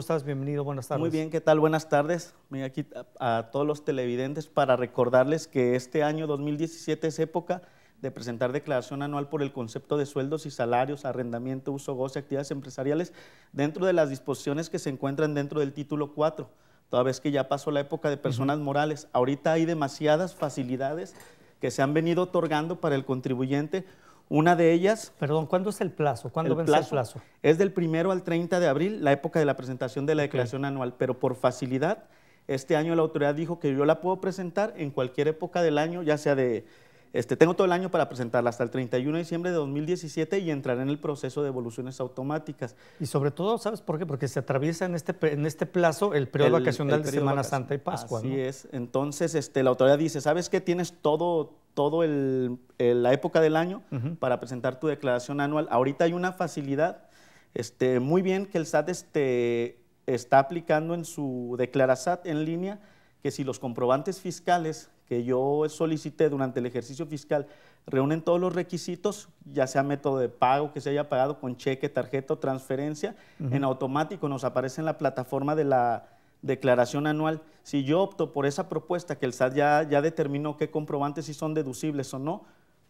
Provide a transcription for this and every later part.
¿Cómo estás? Bienvenido, buenas tardes. Muy bien, ¿qué tal? Buenas tardes. Mira aquí a, todos los televidentes para recordarles que este año 2017 es época de presentar declaración anual por el concepto de sueldos y salarios, arrendamiento, uso, goce, actividades empresariales dentro de las disposiciones que se encuentran dentro del título 4, toda vez que ya pasó la época de personas morales. Ahorita hay demasiadas facilidades que se han venido otorgando para el contribuyente una de ellas... Perdón, ¿cuándo es el plazo? ¿Cuándo vence el plazo? Es del primero al 30 de abril, la época de la presentación de la declaración anual, pero por facilidad, este año la autoridad dijo que yo la puedo presentar en cualquier época del año, ya sea de este, tengo todo el año para presentarla hasta el 31 de diciembre de 2017 y entrar en el proceso de evoluciones automáticas. Y sobre todo, ¿sabes por qué? Porque se atraviesa en este, en este plazo el periodo de vacacional de Semana Santa y Pascua. Así es. Entonces, este, la autoridad dice, ¿sabes qué? Tienes todo, todo la época del año para presentar tu declaración anual. Ahorita hay una facilidad este, muy bien que el SAT está aplicando en su SAT en línea que si los comprobantes fiscales que yo solicité durante el ejercicio fiscal reúnen todos los requisitos, ya sea método de pago que se haya pagado con cheque, tarjeta o transferencia, en automático nos aparece en la plataforma de la declaración anual. Si yo opto por esa propuesta que el SAT ya, ya determinó qué comprobantes si son deducibles o no,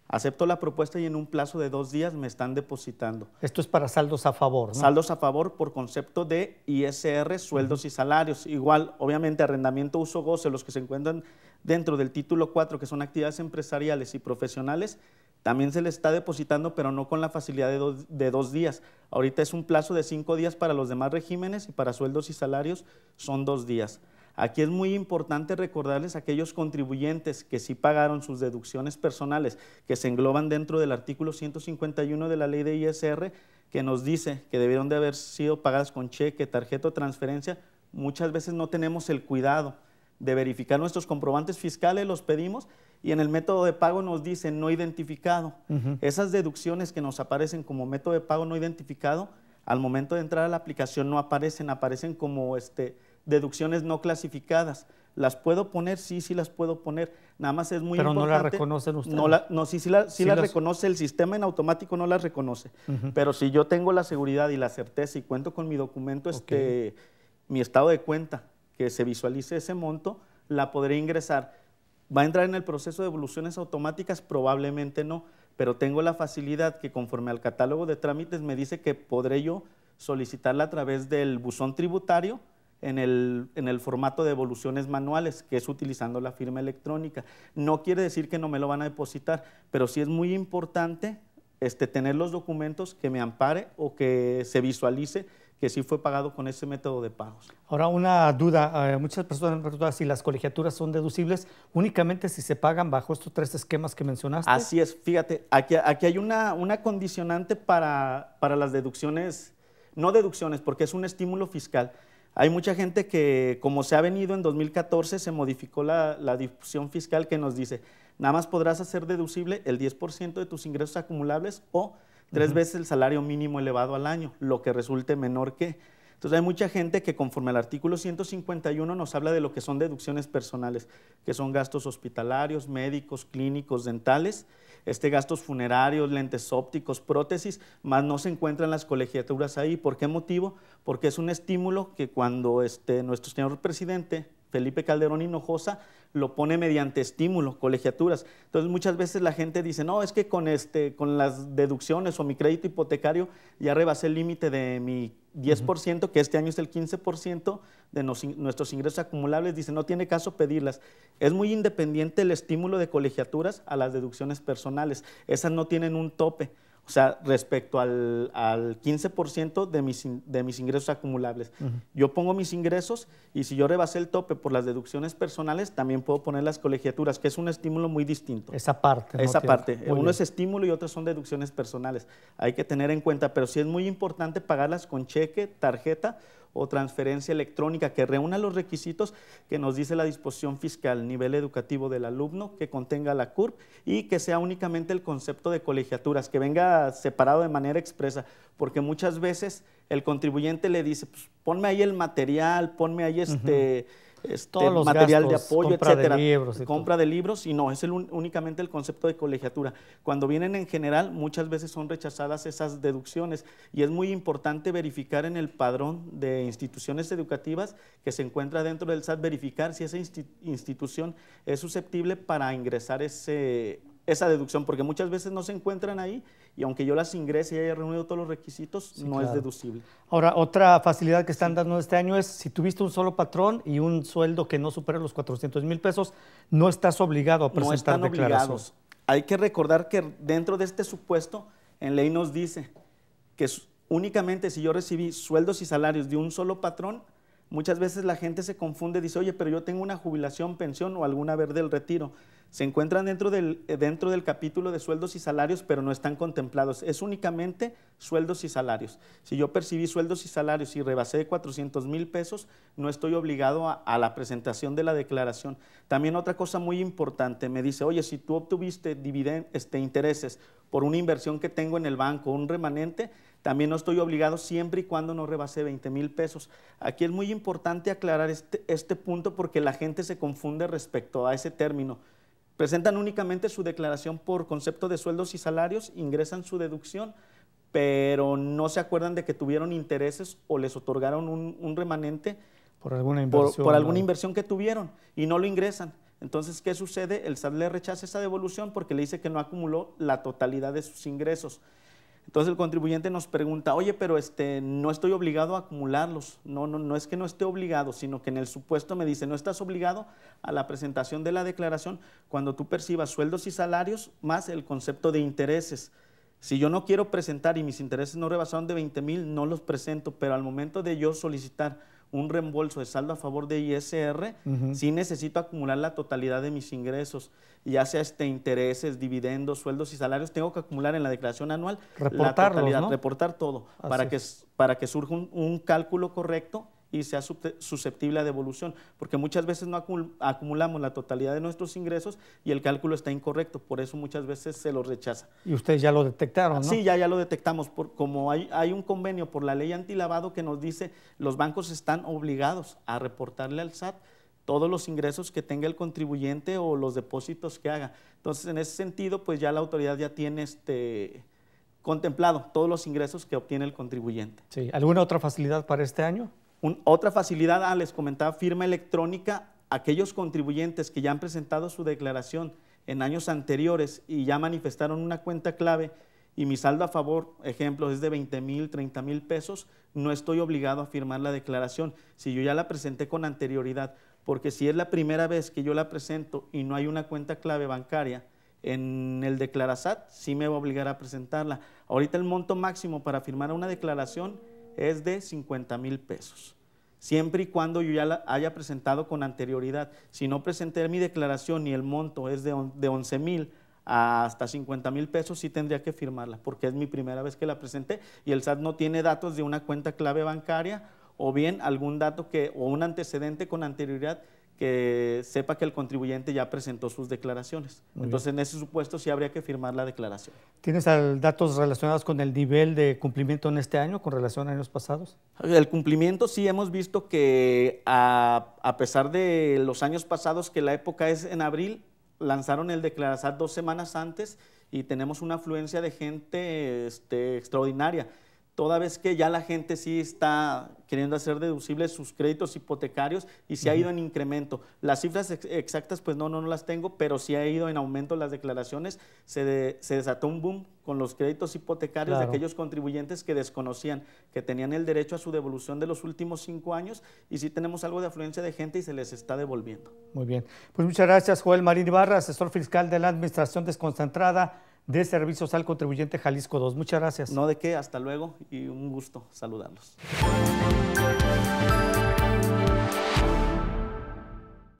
acepto la propuesta y en un plazo de dos días me están depositando. Esto es para saldos a favor, ¿no? Saldos a favor por concepto de ISR, sueldos y salarios. Igual, obviamente, arrendamiento, uso, goce, los que se encuentran dentro del título 4, que son actividades empresariales y profesionales, también se le está depositando, pero no con la facilidad de dos, de días. Ahorita es un plazo de cinco días para los demás regímenes y para sueldos y salarios son dos días. Aquí es muy importante recordarles a aquellos contribuyentes que sí pagaron sus deducciones personales, que se engloban dentro del artículo 151 de la ley de ISR, que nos dice que debieron de haber sido pagadas con cheque, tarjeta o transferencia. Muchas veces no tenemos el cuidado de verificar nuestros comprobantes fiscales, los pedimos y en el método de pago nos dicen no identificado. Esas deducciones que nos aparecen como método de pago no identificado, al momento de entrar a la aplicación no aparecen, aparecen como este, deducciones no clasificadas. ¿Las puedo poner? Sí, sí las puedo poner. Nada más es muy importante. Pero no las reconocen ustedes. No, sí, las, reconoce. El sistema en automático no las reconoce. Pero si yo tengo la seguridad y la certeza y cuento con mi documento, este, mi estado de cuenta, que se visualice ese monto, la podré ingresar. ¿Va a entrar en el proceso de evoluciones automáticas? Probablemente no, pero tengo la facilidad que conforme al catálogo de trámites me dice que podré yo solicitarla a través del buzón tributario en el, formato de evoluciones manuales, que es utilizando la firma electrónica. No quiere decir que no me lo van a depositar, pero sí es muy importante este, tener los documentos que me ampare o que se visualice que sí fue pagado con ese método de pagos. Ahora una duda, eh, muchas personas han preguntado si las colegiaturas son deducibles únicamente si se pagan bajo estos tres esquemas que mencionaste. Así es, fíjate, aquí, aquí hay una, una condicionante para, para las deducciones, no deducciones, porque es un estímulo fiscal. Hay mucha gente que, como se ha venido en 2014, se modificó la, la difusión fiscal que nos dice, nada más podrás hacer deducible el 10% de tus ingresos acumulables o tres veces el salario mínimo elevado al año, lo que resulte menor que. Entonces hay mucha gente que conforme al artículo 151 nos habla de lo que son deducciones personales, que son gastos hospitalarios, médicos, clínicos, dentales, este, gastos funerarios, lentes ópticos, prótesis, más no se encuentran las colegiaturas ahí. ¿Por qué motivo? Porque es un estímulo que cuando este, nuestro señor presidente Felipe Calderón Hinojosa lo pone mediante estímulo, colegiaturas. Entonces muchas veces la gente dice, no, es que con, este, con las deducciones o mi crédito hipotecario ya rebasé el límite de mi 10%, que este año es el 15% de nuestros ingresos acumulables, dice, no tiene caso pedirlas. Es muy independiente el estímulo de colegiaturas a las deducciones personales. Esas no tienen un tope. O sea, respecto al, 15% de mis, de mis ingresos acumulables. Yo pongo mis ingresos y si yo rebasé el tope por las deducciones personales, también puedo poner las colegiaturas, que es un estímulo muy distinto. Esa parte. Esa parte. Uno es estímulo y otro son deducciones personales. Hay que tener en cuenta, pero sí es muy importante pagarlas con cheque, tarjeta o transferencia electrónica que reúna los requisitos que nos dice la disposición fiscal, nivel educativo del alumno, que contenga la CURP y que sea únicamente el concepto de colegiaturas, que venga separado de manera expresa, porque muchas veces el contribuyente le dice, pues, ponme ahí el material, ponme ahí este es este, Todos los material de apoyo, etcétera. De compra de libros, y no, es el, únicamente el concepto de colegiatura. Cuando vienen en general, muchas veces son rechazadas esas deducciones y es muy importante verificar en el padrón de instituciones educativas que se encuentra dentro del SAT, verificar si esa institución es susceptible para ingresar ese esa deducción, porque muchas veces no se encuentran ahí y aunque yo las ingrese y haya reunido todos los requisitos, no es deducible. Ahora, otra facilidad que están dando este año es si tuviste un solo patrón y un sueldo que no supere los 400 mil pesos, no estás obligado a presentar no Hay que recordar que dentro de este supuesto, en ley nos dice que únicamente si yo recibí sueldos y salarios de un solo patrón, Muchas veces la gente se confunde, dice, oye, pero yo tengo una jubilación, pensión o alguna verde del retiro. Se encuentran dentro del, eh, dentro del capítulo de sueldos y salarios, pero no están contemplados. Es únicamente sueldos y salarios. Si yo percibí sueldos y salarios y rebasé 400 mil pesos, no estoy obligado a, la presentación de la declaración. También otra cosa muy importante, me dice, oye, si tú obtuviste dividend este, intereses por una inversión que tengo en el banco, un remanente, también no estoy obligado siempre y cuando no rebase 20 mil pesos. Aquí es muy importante aclarar este, este, punto porque la gente se confunde respecto a ese término. Presentan únicamente su declaración por concepto de sueldos y salarios, ingresan su deducción, pero no se acuerdan de que tuvieron intereses o les otorgaron un, remanente por alguna, inversión, inversión que tuvieron y no lo ingresan. Entonces, ¿qué sucede? El SAT le rechaza esa devolución porque le dice que no acumuló la totalidad de sus ingresos. Entonces el contribuyente nos pregunta, oye, pero este, no estoy obligado a acumularlos. No, no, no es que no esté obligado, sino que en el supuesto me dice, no estás obligado a la presentación de la declaración cuando tú percibas sueldos y salarios más el concepto de intereses. Si yo no quiero presentar y mis intereses no rebasaron de 20 mil, no los presento, pero al momento de yo solicitar un reembolso de saldo a favor de ISR, si necesito acumular la totalidad de mis ingresos, ya sea este, intereses, dividendos, sueldos y salarios, tengo que acumular en la declaración anual la totalidad, reportar todo, para que, para que surja un cálculo correcto y sea susceptible a devolución, porque muchas veces no acumulamos la totalidad de nuestros ingresos y el cálculo está incorrecto, por eso muchas veces se lo rechaza. Y ustedes ya lo detectaron, ¿no? Sí, ya, ya lo detectamos, como hay, hay un convenio por la ley antilavado que nos dice los bancos están obligados a reportarle al SAT todos los ingresos que tenga el contribuyente o los depósitos que haga. Entonces, en ese sentido, pues ya la autoridad ya tiene este contemplado todos los ingresos que obtiene el contribuyente. Sí. ¿Alguna otra facilidad para este año? otra facilidad, ah, les comentaba, firma electrónica. Aquellos contribuyentes que ya han presentado su declaración en años anteriores y ya manifestaron una cuenta clave y mi saldo a favor, ejemplo, es de 20 mil, 30 mil pesos, no estoy obligado a firmar la declaración si yo ya la presenté con anterioridad, porque si es la primera vez que yo la presento y no hay una cuenta clave bancaria en el Declarasat, sí me va a obligar a presentarla. Ahorita el monto máximo para firmar una declaración es de 50 mil pesos. Siempre y cuando yo ya la haya presentado con anterioridad. Si no presenté mi declaración y el monto es de, 11 mil hasta 50 mil pesos, sí tendría que firmarla, porque es mi primera vez que la presenté y el SAT no tiene datos de una cuenta clave bancaria o bien algún dato que, o un antecedente con anterioridad que sepa que el contribuyente ya presentó sus declaraciones. Entonces, en ese supuesto sí habría que firmar la declaración. ¿Tienes datos relacionados con el nivel de cumplimiento en este año con relación a años pasados? El cumplimiento sí hemos visto que a, pesar de los años pasados, que la época es en abril, lanzaron el declarar dos semanas antes y tenemos una afluencia de gente este, extraordinaria toda vez que ya la gente sí está queriendo hacer deducibles sus créditos hipotecarios y se ha ido en incremento. Las cifras exactas pues no, no, las tengo, pero sí ha ido en aumento las declaraciones. Se, desató un boom con los créditos hipotecarios de aquellos contribuyentes que desconocían que tenían el derecho a su devolución de los últimos cinco años y sí tenemos algo de afluencia de gente y se les está devolviendo. Muy bien. Pues muchas gracias, Joel Marín Ibarra, asesor fiscal de la Administración Desconcentrada de Servicios al Contribuyente Jalisco 2. Muchas gracias. No de qué, hasta luego y un gusto saludarlos.